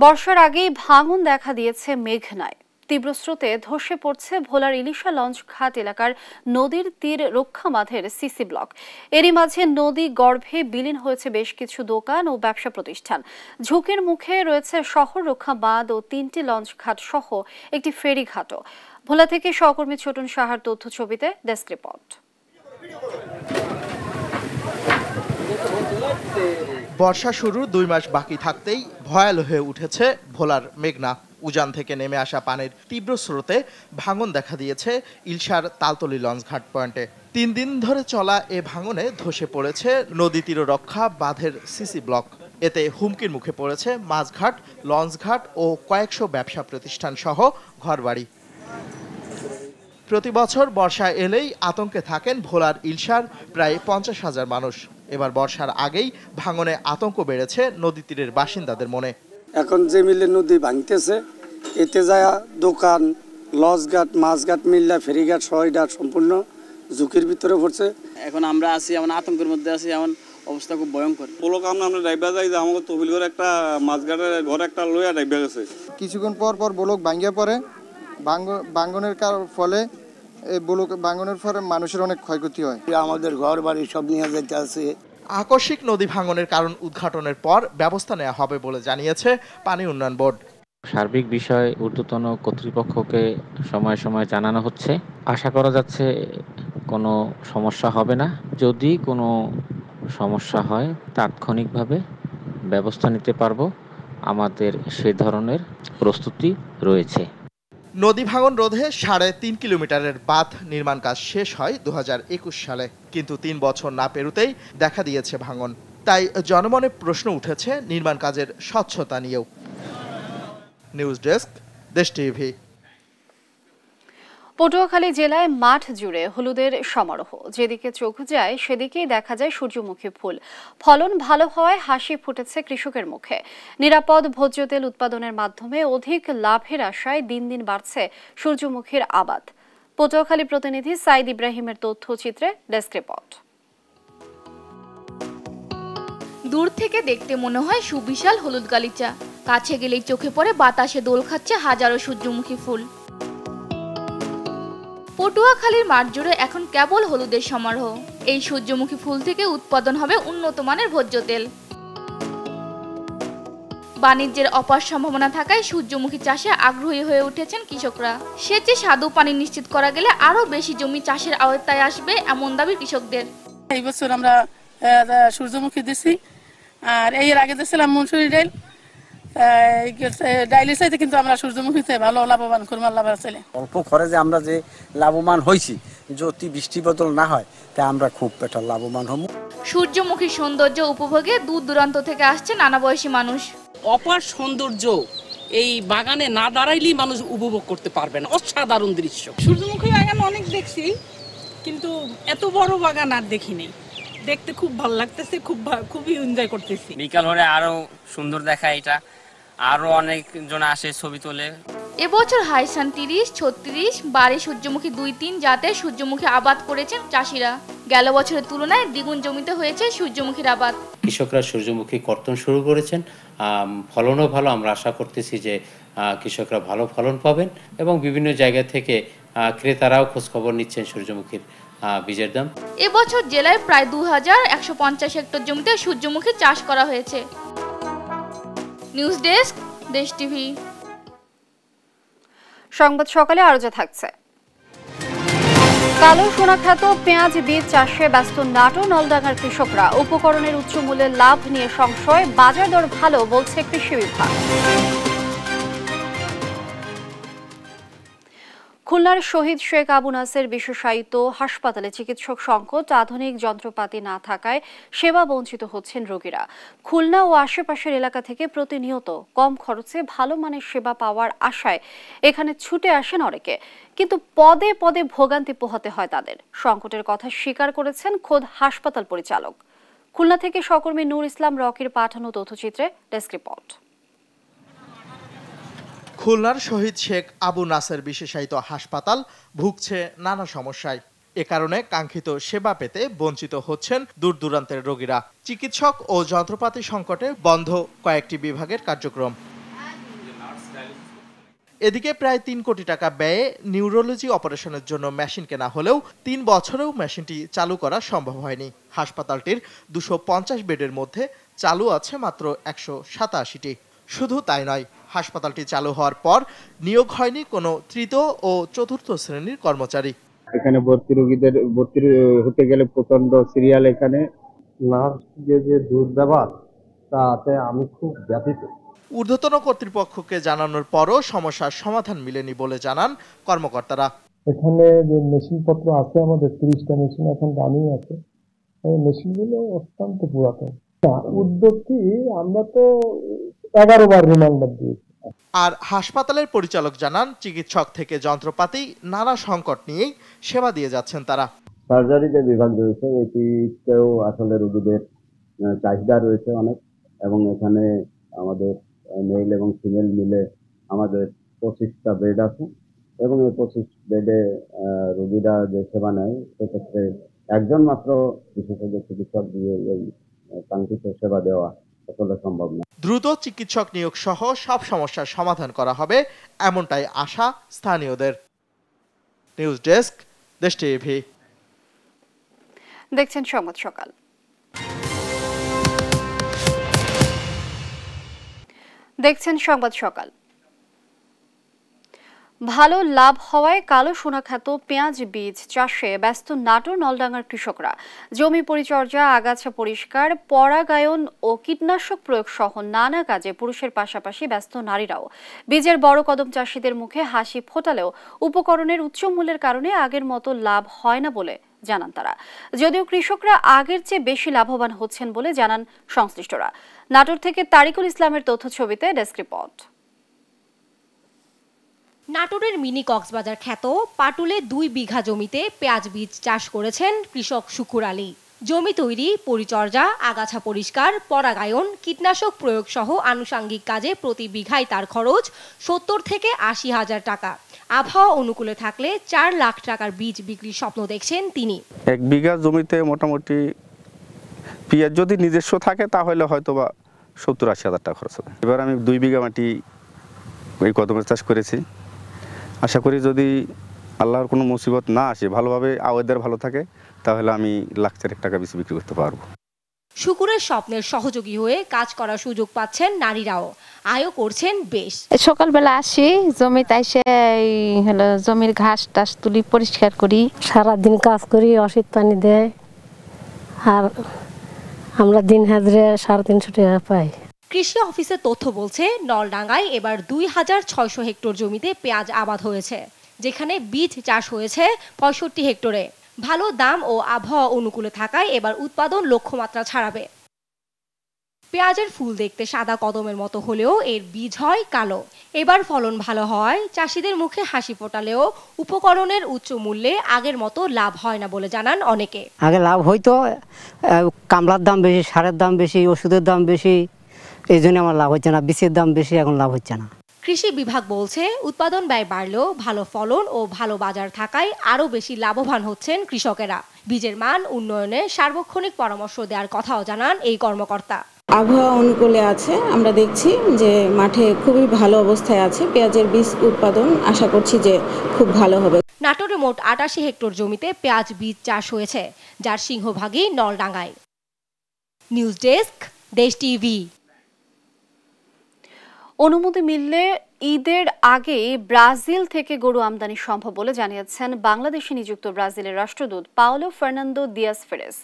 বর্ষার আগেই ভাঙন দেখা দিয়েছে মেঘনায় তীব্র স্রোতে ধসে পড়ছে ভোলার ইলিশা লঞ্চ ঘাট এলাকার নদীর তীর রক্ষা বাঁধের সিসি ব্লক এরই মাঝে নদী গর্ভে বিলীন হয়েছে বেশ কিছু দোকান ও ব্যবসা প্রতিষ্ঠান ঝুঁকির মুখে রয়েছে শহর রক্ষা বাঁধ ও তিনটি লঞ্চ ঘাট সহ একটি ফেরি ঘাটও ভোলা থেকে সহকর্মী ছোটন সাহার তথ্য ছবিতে ডেস্ক রিপোর্ট বর্ষা শুরুর দুই মাস বাকি থাকতেই ভয়াল হয়ে উঠেছে ভোলার মেঘনা উজান থেকে নেমে আসা পানির তীব্র স্রোতে ভাঙন দেখা দিয়েছে ইলশার তালতলি লঞ্চঘাট পয়েন্টে তিন দিন ধরে চলা এ ভাঙনে ধসে পড়েছে নদী রক্ষা বাঁধের সিসি ব্লক এতে হুমকির মুখে পড়েছে মাছঘাট লঞ্চঘাট ও কয়েকশো ব্যবসা প্রতিষ্ঠান সহ ঘরবাড়ি প্রতি বছর বর্ষা এলেই আতঙ্কে থাকেন ভোলার ইলশার প্রায় পঞ্চাশ হাজার মানুষ এবার বর্ষার আগেই ভাঙনে আতঙ্ক বেড়েছে নদী তীরের বাসিন্দাদের মনে এখন যে মিলে নদী ভাঙতেছে এতে যায় দোকান লজঘাট মাছঘাট মিল্লা ফেরিঘাট সহঘাট সম্পূর্ণ ঝুঁকির ভিতরে পড়ছে এখন আমরা আছি এমন আতঙ্কের মধ্যে আছি এমন অবস্থা খুব ভয়ঙ্কর পোলক আমরা আমরা ডাইবা যাই যে আমাকে তবিল ঘরে একটা মাছঘাটের ঘরে একটা লইয়া ডাইবা গেছে কিছুক্ষণ পর পর বোলক ভাঙিয়া পড়ে ভাঙ্গনের ফলে এই বোলক ভাঙনের ফলে মানুষের অনেক ক্ষয়ক্ষতি হয় আমাদের ঘর বাড়ি সব নিয়ে যেতে আছে আকস্মিক নদী ভাঙনের কারণ উদ্ঘাটনের পর ব্যবস্থা নেওয়া হবে বলে জানিয়েছে পানি উন্নয়ন বোর্ড সার্বিক বিষয় ঊর্ধ্বতন কর্তৃপক্ষকে সময় সময় জানানো হচ্ছে আশা করা যাচ্ছে কোনো সমস্যা হবে না যদি কোনো সমস্যা হয় তাৎক্ষণিকভাবে ব্যবস্থা নিতে পারবো আমাদের সে ধরনের প্রস্তুতি রয়েছে নদী ভাঙন রোধে সাড়ে তিন কিলোমিটারের বাঁধ নির্মাণ কাজ শেষ হয় দু সালে কিন্তু তিন বছর না পেরুতেই দেখা দিয়েছে ভাঙন তাই জনমনে প্রশ্ন উঠেছে নির্মাণ কাজের স্বচ্ছতা নিয়েও news desk Desh TV Patuakhali জেলায় মাঠ জুড়ে হলুদের সমারোহ যেদিকে চোখ যায় সেদিকেই দেখা যায় সূর্যমুখী ফুল ফলন ভালো হওয়ায় হাসি ফুটেছে কৃষকের মুখে নিরাপদ ভোজ্য তেল উৎপাদনের মাধ্যমে অধিক লাভের আশায় দিন দিন বাড়ছে সূর্যমুখীর আবাদ পটুয়াখালী প্রতিনিধি সাইদ ইব্রাহিমের তথ্যচিত্রে ডেস্ক রিপোর্ট দূর থেকে দেখতে মনে হয় সুবিশাল হলুদ গালিচা কাছে গেলেই চোখে পড়ে বাতাসে দোল খাচ্ছে হাজারো সূর্যমুখী ফুল পটুয়াখালীর মাঠ জুড়ে এখন কেবল হলুদের সমারোহ এই সূর্যমুখী ফুল থেকে উৎপাদন হবে উন্নত মানের ভোজ্য তেল বাণিজ্যের অপার সম্ভাবনা থাকায় সূর্যমুখী চাষে আগ্রহী হয়ে উঠেছেন কৃষকরা সেচে স্বাদু পানি নিশ্চিত করা গেলে আরও বেশি জমি চাষের আওতায় আসবে এমন দাবি কৃষকদের এই বছর আমরা সূর্যমুখী দিছি আর এর আগে দিয়েছিলাম মনসুরি ডাইল ডাইলের চাইতে কিন্তু আমরা সূর্যমুখীতে ভালো লাভবান করবো আল্লাহ ছেলে অল্প খরচে আমরা যে লাভবান হয়েছি যদি বৃষ্টি বদল না হয় তা আমরা খুব একটা লাভবান হব সূর্যমুখী সৌন্দর্য উপভোগে দূর দূরান্ত থেকে আসছে নানা বয়সী মানুষ অপার সৌন্দর্য এই বাগানে না দাঁড়াইলেই মানুষ উপভোগ করতে পারবে না অসাধারণ দৃশ্য সূর্যমুখী বাগান অনেক দেখছি কিন্তু এত বড় বাগান আর দেখিনি দেখতে খুব ভালো লাগতেছে খুব খুবই এনজয় করতেছি বিকাল হলে আরো সুন্দর দেখা এটা আরো অনেক জন আসে ছবি তোলে এবছর হাইসান তিরিশ ছত্রিশ বারে সূর্যমুখী দুই তিন জাতে সূর্যমুখী আবাদ করেছেন চাষিরা গেল বছরের তুলনায় দ্বিগুণ জমিতে হয়েছে সূর্যমুখীর আবাদ কৃষকরা সূর্যমুখী কর্তন শুরু করেছেন ফলনও ভালো আমরা আশা করতেছি যে কৃষকরা ভালো ফলন পাবেন এবং বিভিন্ন জায়গা থেকে ক্রেতারাও খোঁজখবর নিচ্ছেন সূর্যমুখীর বীজের দাম এবছর জেলায় প্রায় দু হাজার একশো পঞ্চাশ হেক্টর জমিতে সূর্যমুখী চাষ করা হয়েছে নিউজ ডেস্ক দেশ টিভি সংবাদ সকালে আরো যা থাকছে কালো সোনাখ্যাত পেঁয়াজ বীজ চাষে ব্যস্ত নাটো নলডাঙ্গার কৃষকরা উপকরণের উচ্চ মূল্যের লাভ নিয়ে সংশয় বাজার দর ভালো বলছে কৃষি বিভাগ খুলনার শহীদ শেখ আবু নাসের বিশেষায়িত হাসপাতালে চিকিৎসক সংকট আধুনিক যন্ত্রপাতি না থাকায় সেবা বঞ্চিত হচ্ছেন রোগীরা খুলনা ও আশেপাশের এলাকা থেকে প্রতিনিয়ত কম খরচে ভালো মানের সেবা পাওয়ার আশায় এখানে ছুটে আসেন অনেকে কিন্তু পদে পদে ভোগান্তি পোহাতে হয় তাদের সংকটের কথা স্বীকার করেছেন খোদ হাসপাতাল পরিচালক খুলনা থেকে সহকর্মী নূর ইসলাম রকির পাঠানো তথ্যচিত্রে ডেস্ক রিপোর্ট খুলনার শহীদ শেখ আবু নাসের বিশেষায়িত হাসপাতাল ভুগছে নানা সমস্যায় এ কারণে কাঙ্ক্ষিত সেবা পেতে বঞ্চিত হচ্ছেন দূর দূরান্তের রোগীরা চিকিৎসক ও যন্ত্রপাতি সংকটে বন্ধ কয়েকটি বিভাগের কার্যক্রম এদিকে প্রায় তিন কোটি টাকা ব্যয়ে নিউরোলজি অপারেশনের জন্য মেশিন কেনা হলেও তিন বছরেও মেশিনটি চালু করা সম্ভব হয়নি হাসপাতালটির দুশো বেডের মধ্যে চালু আছে মাত্র একশো সাতাশিটি শুধু তাই নয় হাসপাতালটি চালু হওয়ার পর নিয়োগ হয়নি কোনো তৃতীয় ও চতুর্থ শ্রেণীর কর্মচারী এখানে ভর্তি রোগীদের ভর্তি হতে গেলে প্রচন্ড সিরিয়াল এখানে নার্স যে যে দুর্ব্যবহার তাতে আমি খুব ব্যথিত ঊর্ধ্বতন কর্তৃপক্ষকে জানানোর পরও সমস্যার সমাধান মিলেনি বলে জানান কর্মকর্তারা এখানে যে মেশিনপত্র আছে আমাদের তিরিশটা মেশিন এখন দামি আছে এই মেশিনগুলো অত্যন্ত পুরাতন উদ্যোগটি আমরা তো এগারো বার রিমান্ডার দিয়েছে আর হাসপাতালের পরিচালক জানান চিকিৎসক থেকে যন্ত্রপাতি নানা সংকট নিয়েই সেবা দিয়ে যাচ্ছেন তারা সার্জারি যে বিভাগ রয়েছে এটিতেও আসলে রোগীদের চাহিদা রয়েছে অনেক এবং এখানে আমাদের মেল এবং ফিমেল মিলে আমাদের পঁচিশটা বেড আছে এবং এই পঁচিশ বেডে রোগীরা যে সেবা নেয় সেক্ষেত্রে একজন মাত্র বিশেষজ্ঞ চিকিৎসক দিয়ে এই কাঙ্ক্ষিত সেবা দেওয়া সম্ভব না দ্রুত চিকিৎসক নিয়োগ সহ সব সমস্যার সমাধান করা হবে এমনটাই আশা স্থানীয়দের নিউজ ডেস্ক দেশ টিভি দেখছেন সংবাদ সকাল দেখছেন সংবাদ সকাল ভালো লাভ হওয়ায় কালো সোনাখ্যাত পেঁয়াজ বীজ চাষে ব্যস্ত নাটোর নলডাঙ্গার কৃষকরা জমি পরিচর্যা আগাছা পরিষ্কার পরাগায়ন ও কীটনাশক প্রয়োগ সহ নানা কাজে পুরুষের পাশাপাশি ব্যস্ত নারীরাও বীজের বড় কদম চাষিদের মুখে হাসি ফোটালেও উপকরণের উচ্চ মূল্যের কারণে আগের মতো লাভ হয় না বলে জানান তারা যদিও কৃষকরা আগের চেয়ে বেশি লাভবান হচ্ছেন বলে জানান সংশ্লিষ্টরা নাটোর থেকে তারিকুল ইসলামের তথ্য ছবিতে ডেস্ক রিপোর্ট নাটোরের মিনি কক্সবাজার খ্যাত পাটুলে দুই বিঘা জমিতে পেঁয়াজ বীজ চাষ করেছেন কৃষক শুকুর আলী জমি তৈরি পরিচর্যা আগাছা পরিষ্কার পরাগায়ন কীটনাশক প্রয়োগ সহ আনুষাঙ্গিক কাজে প্রতি বিঘায় তার খরচ সত্তর থেকে আশি হাজার টাকা আবহাওয়া অনুকূলে থাকলে চার লাখ টাকার বীজ বিক্রির স্বপ্ন দেখছেন তিনি এক বিঘা জমিতে মোটামুটি পেঁয়াজ যদি নিজস্ব থাকে তাহলে হয়তো বা সত্তর আশি হাজার টাকা খরচ হবে এবার আমি দুই বিঘা মাটি ওই কদমের চাষ করেছি আশা করি যদি আল্লাহর কোনো মুসিবত না আসে ভালোভাবে আওয়েদার ভালো থাকে তাহলে আমি লাখ চারেক টাকা বেশি বিক্রি করতে পারবো শুকুরের স্বপ্নের সহযোগী হয়ে কাজ করার সুযোগ পাচ্ছেন নারীরাও আয়ও করছেন বেশ সকালবেলা আসি জমিতে এসে হলো জমির ঘাস টাস তুলি পরিষ্কার করি সারাদিন কাজ করি অসিত পানি দেয় আর আমরা দিন হাজরে সাড়ে তিনশো টাকা পাই কৃষি অফিসের তথ্য বলছে নলডাঙ্গায় এবার দুই হাজার ছয়শো হেক্টর জমিতে পেঁয়াজ আবাদ হয়েছে যেখানে বীজ চাষ হয়েছে পঁয়ষট্টি হেক্টরে ভালো দাম ও আবহাওয়া অনুকূলে থাকায় এবার উৎপাদন লক্ষ্যমাত্রা ছাড়াবে পেঁয়াজের ফুল দেখতে সাদা কদমের মতো হলেও এর বীজ হয় কালো এবার ফলন ভালো হয় চাষিদের মুখে হাসি ফোটালেও উপকরণের উচ্চ মূল্যে আগের মতো লাভ হয় না বলে জানান অনেকে আগে লাভ হইতো কামলার দাম বেশি সারের দাম বেশি ওষুধের দাম বেশি এই জন্য আমার লাভ হচ্ছে না বিষের দাম বেশি এখন লাভ হচ্ছে না কৃষি বিভাগ বলছে উৎপাদন ব্যয় বাড়লেও ভালো ফলন ও ভালো বাজার থাকায় আরও বেশি লাভবান হচ্ছেন কৃষকেরা বীজের মান উন্নয়নে সার্বক্ষণিক পরামর্শ দেওয়ার কথাও জানান এই কর্মকর্তা আবহাওয়া অনুকূলে আছে আমরা দেখছি যে মাঠে খুবই ভালো অবস্থায় আছে পেঁয়াজের বীজ উৎপাদন আশা করছি যে খুব ভালো হবে নাটোরে মোট আটাশি হেক্টর জমিতে পেঁয়াজ বীজ চাষ হয়েছে যার সিংহভাগই নলডাঙ্গায় নিউজ ডেস্ক দেশ টিভি অনুমতি মিললে ঈদের আগে ব্রাজিল থেকে গরু আমদানি সম্ভব বলে জানিয়েছেন বাংলাদেশে নিযুক্ত ব্রাজিলের রাষ্ট্রদূত পাওলো ফার্নান্দো দিয়াস ফেরেস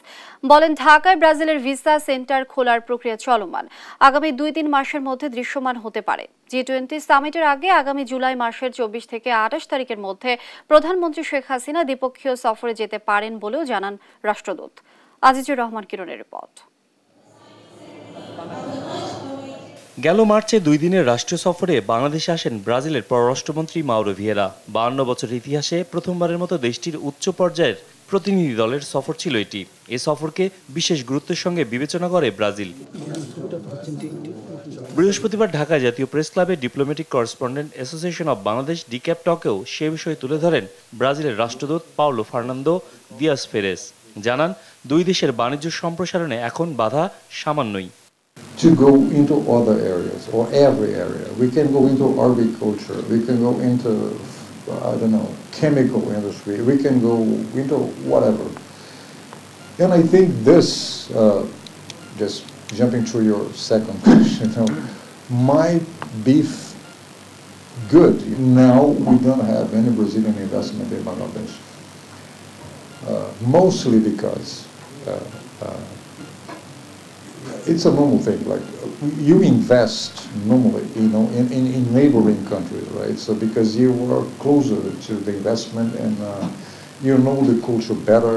বলেন ঢাকায় ব্রাজিলের ভিসা সেন্টার খোলার প্রক্রিয়া চলমান আগামী দুই তিন মাসের মধ্যে দৃশ্যমান হতে পারে জি টোয়েন্টি সামিটের আগে আগামী জুলাই মাসের চব্বিশ থেকে আঠাশ তারিখের মধ্যে প্রধানমন্ত্রী শেখ হাসিনা দ্বিপক্ষীয় সফরে যেতে পারেন বলেও জানান রাষ্ট্রদূত আজিজুর রহমান কিরণের রিপোর্ট গেল মার্চে দুই দিনের রাষ্ট্রীয় সফরে বাংলাদেশে আসেন ব্রাজিলের পররাষ্ট্রমন্ত্রী মাউরো ভিয়েরা বাহান্ন বছর ইতিহাসে প্রথমবারের মতো দেশটির উচ্চ পর্যায়ের প্রতিনিধি দলের সফর ছিল এটি এ সফরকে বিশেষ গুরুত্বের সঙ্গে বিবেচনা করে ব্রাজিল বৃহস্পতিবার ঢাকা জাতীয় প্রেস ক্লাবে diplomatic correspondent association of Bangladesh DCAB টকেও সে বিষয়ে তুলে ধরেন ব্রাজিলের রাষ্ট্রদূত পাওলো ফার্নান্দো দিয়াস ফেরেস জানান দুই দেশের বাণিজ্য সম্প্রসারণে এখন বাধা সামান্যই to go into other areas or every area. We can go into agriculture, we can go into, I don't know, chemical industry, we can go into whatever. And I think this, uh, just jumping to your second question, you know, might be good. Now we don't have any Brazilian investment in Bangladesh. Uh, mostly because uh, uh it's a normal thing. Like you invest normally, you know, in, in, in neighboring countries, right? So because you are closer to the investment and uh, you know the culture better.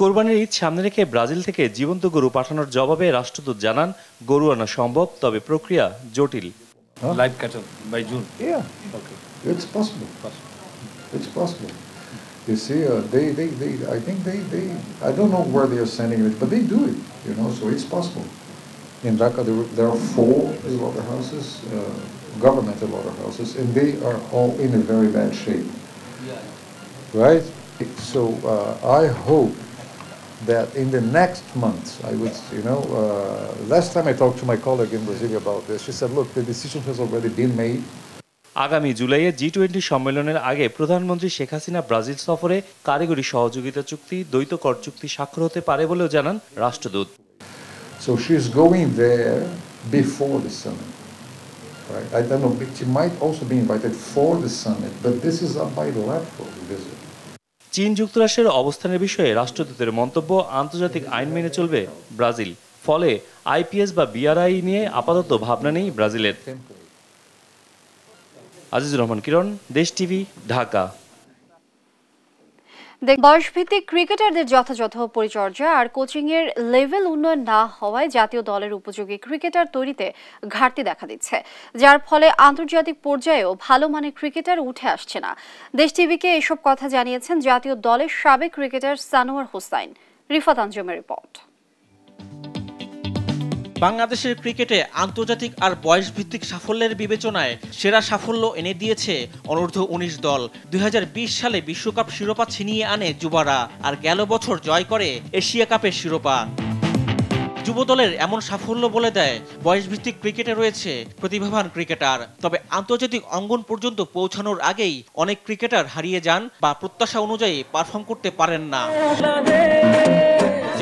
কোরবানির ঈদ সামনে রেখে Brazil থেকে জীবন্ত গরু পাঠানোর জবাবে রাষ্ট্রদূত জানান গরু আনা সম্ভব তবে প্রক্রিয়া জটিল live cattle by June yeah okay it's possible it's possible I don't know where they are sending it, you know, in Dhaka there, there are four Islamic houses, uh, government Islamic houses, and they are all in a very bad shape. Yeah. Right? So uh, I hope that in the next month, I would, you know, uh, last time I talked to my colleague in Brazil about this, she said, look, the decision has already been made. আগামী জুলাইয়ে জি twenty সম্মেলনের আগে প্রধানমন্ত্রী Sheikh Hasina Brazil সফরে কারিগরি সহযোগিতা চুক্তি দ্বৈত কর চুক্তি স্বাক্ষর হতে পারে বলেও জানান রাষ্ট্রদূত So she's going there before the summit. Right? I don't know, but she might also be invited for the summit, but this is a bilateral visit. চীন যুক্তরাষ্ট্রের অবস্থানের বিষয়ে রাষ্ট্রদূতের মন্তব্য আন্তর্জাতিক আইন মেনে চলবে ব্রাজিল ফলে আইপিএস বা বিআরআই নিয়ে আপাতত ভাবনা নেই ব্রাজিলের আজিজুর রহমান কিরণ দেশ টিভি ঢাকা বয়সভিত্তিক ক্রিকেটারদের যথাযথ পরিচর্যা আর কোচিংয়ের লেভেল উন্নয়ন না হওয়ায় জাতীয় দলের উপযোগী ক্রিকেটার তৈরিতে ঘাটতি দেখা দিচ্ছে যার ফলে আন্তর্জাতিক পর্যায়েও ভালো মানের ক্রিকেটার উঠে আসছে না দেশ টিভিকে এসব কথা জানিয়েছেন জাতীয় দলের সাবেক ক্রিকেটার সানোয়ার হোসাইন রিফাত আঞ্জমের রিপোর্ট বাংলাদেশের ক্রিকেটে আন্তর্জাতিক আর বয়স ভিত্তিক সাফল্যের বিবেচনায় সেরা সাফল্য এনে দিয়েছে অনূর্ধ্ব উনিশ দল দুই সালে বিশ্বকাপ শিরোপা ছিনিয়ে আনে যুবারা আর গেল বছর জয় করে এশিয়া কাপের শিরোপা যুব দলের এমন সাফল্য বলে দেয় বয়স ভিত্তিক ক্রিকেটে রয়েছে প্রতিভাবান ক্রিকেটার তবে আন্তর্জাতিক অঙ্গন পর্যন্ত পৌঁছানোর আগেই অনেক ক্রিকেটার হারিয়ে যান বা প্রত্যাশা অনুযায়ী পারফর্ম করতে পারেন না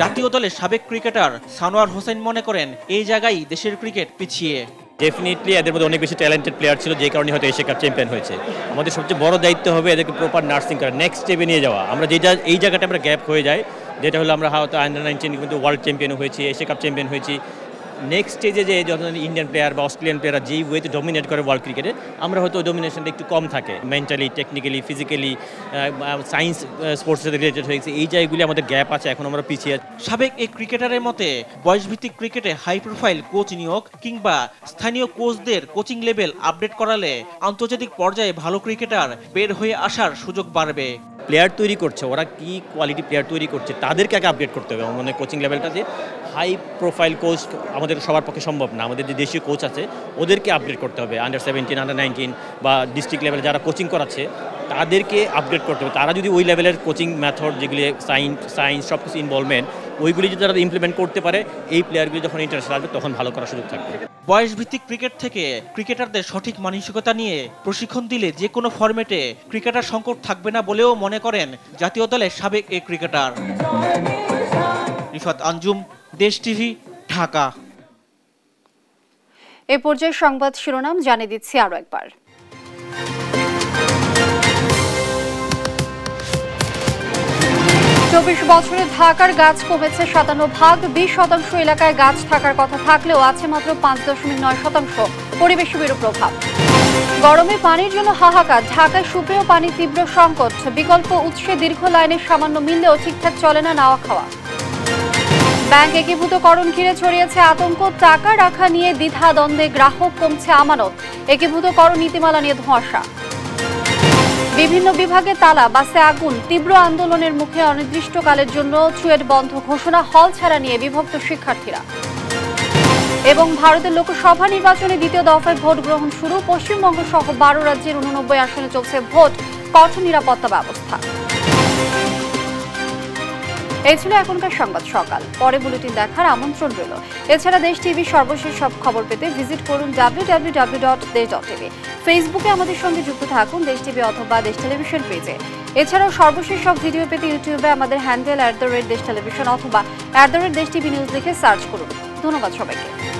জাতীয় দলের সাবেক ক্রিকেটার সানোয়ার হোসেন মনে করেন এই জায়গায় দেশের ক্রিকেট পিছিয়ে ডেফিনেটলি এদের মধ্যে অনেক বেশি ট্যালেন্টেড প্লেয়ার ছিল যে কারণে হয়তো এশিয়া কাপ চ্যাম্পিয়ন হয়েছে আমাদের সবচেয়ে বড় দায়িত্ব হবে এদেরকে প্রপার নার্সিং করা নেক্সট স্টেপে নিয়ে যাওয়া আমরা যে এই জায়গাটা আমরা গ্যাপ হয়ে যায় যেটা হলো আমরা হয়তো আন্ডার নাইনটিন কিন্তু ওয়ার্ল্ড চ্যাম্পিয়ন হয়েছি এশিয়া কাপ চ্যাম্পিয়ন হয়েছি নেক্সট স্টেজে যে যত ইন্ডিয়ান প্লেয়ার বা অস্ট্রেলিয়ান প্লেয়ার যেই ওয়েতে ডমিনেট করে ওয়ার্ল্ড ক্রিকেটে আমরা হয়তো ডমিনেশনটা একটু কম থাকে মেন্টালি টেকনিক্যালি ফিজিক্যালি সায়েন্স স্পোর্টসের রিলেটেড হয়ে গেছে এই জায়গাগুলি আমাদের গ্যাপ আছে এখন আমরা পিছিয়ে সাবেক এই ক্রিকেটারের মতে বয়সভিত্তিক ক্রিকেটে হাই প্রোফাইল কোচ নিয়োগ কিংবা স্থানীয় কোচদের কোচিং লেভেল আপডেট করালে আন্তর্জাতিক পর্যায়ে ভালো ক্রিকেটার বের হয়ে আসার সুযোগ বাড়বে প্লেয়ার তৈরি করছে ওরা কি কোয়ালিটি প্লেয়ার তৈরি করছে তাদেরকে আগে আপডেট করতে হবে মানে কোচিং লেভেলটা যে হাই প্রোফাইল কোচ আমাদের সবার পক্ষে সম্ভব না আমাদের যে দেশীয় কোচ আছে ওদেরকে আপডেট করতে হবে আন্ডার সেভেন্টিন আন্ডার নাইনটিন বা ডিস্ট্রিক্ট লেভেলে যারা কোচিং করাচ্ছে তাদেরকে আপডেট করতে হবে তারা যদি ওই লেভেলের কোচিং মেথড যেগুলি সাইন্স সায়েন্স সব কিছু ইনভলভমেন্ট ওইগুলি যদি তারা ইমপ্লিমেন্ট করতে পারে এই প্লেয়ারগুলি যখন ইন্টারেস্ট আসবে তখন ভালো করার সুযোগ থাকবে বয়স ভিত্তিক ক্রিকেট থেকে ক্রিকেটারদের সঠিক মানসিকতা নিয়ে প্রশিক্ষণ দিলে যে কোনো ফরম্যাটে ক্রিকেটার সংকট থাকবে না বলেও মনে করেন জাতীয় দলের সাবেক এ ক্রিকেটার নিশাদ আঞ্জুম দেশ টিভি ঢাকা এ পর্যায়ে সংবাদ শিরোনাম জানিয়ে দিচ্ছি আরও একবার চব্বিশ বছরে ঢাকার গাছ কমেছে সাতান্ন ভাগ বিশ শতাংশ এলাকায় গাছ থাকার কথা থাকলেও আছে মাত্র পাঁচ দশমিক নয় শতাংশ পরিবেশ বিরূপ প্রভাব গরমে পানির জন্য হাহাকার ঢাকায় সুপেয় পানি তীব্র সংকট বিকল্প উৎসে দীর্ঘ লাইনে সামান্য মিললেও ঠিকঠাক চলে না নাওয়া খাওয়া ব্যাংক একীভূতকরণ ঘিরে ছড়িয়েছে আতঙ্ক টাকা রাখা নিয়ে দ্বিধা দ্বন্দ্বে গ্রাহক কমছে আমানত একীভূতকরণ নীতিমালা নিয়ে ধোঁয়াশা বিভিন্ন বিভাগে তালা বাসে আগুন তীব্র আন্দোলনের মুখে অনির্দিষ্টকালের জন্য চুয়েট বন্ধ ঘোষণা হল ছাড়া নিয়ে বিভক্ত শিক্ষার্থীরা এবং ভারতের লোকসভা নির্বাচনে দ্বিতীয় দফায় ভোট গ্রহণ শুরু পশ্চিমবঙ্গ সহ বারো রাজ্যের উননব্বই আসনে চলছে ভোট কঠোর নিরাপত্তা ব্যবস্থা এই ছিল এখনকার সংবাদ সকাল পরে বুলেটিন দেখার আমন্ত্রণ রইল এছাড়া দেশ টিভির সর্বশেষ সব খবর পেতে ভিজিট করুন www.desh.tv ফেসবুকে আমাদের সঙ্গে যুক্ত থাকুন দেশ টিভি অথবা দেশ টেলিভিশন পেজে এছাড়াও সর্বশেষ সব ভিডিও পেতে ইউটিউবে আমাদের handle at the rate Desh television অথবা at the rate Desh TV news লিখে সার্চ করুন ধন্যবাদ সবাইকে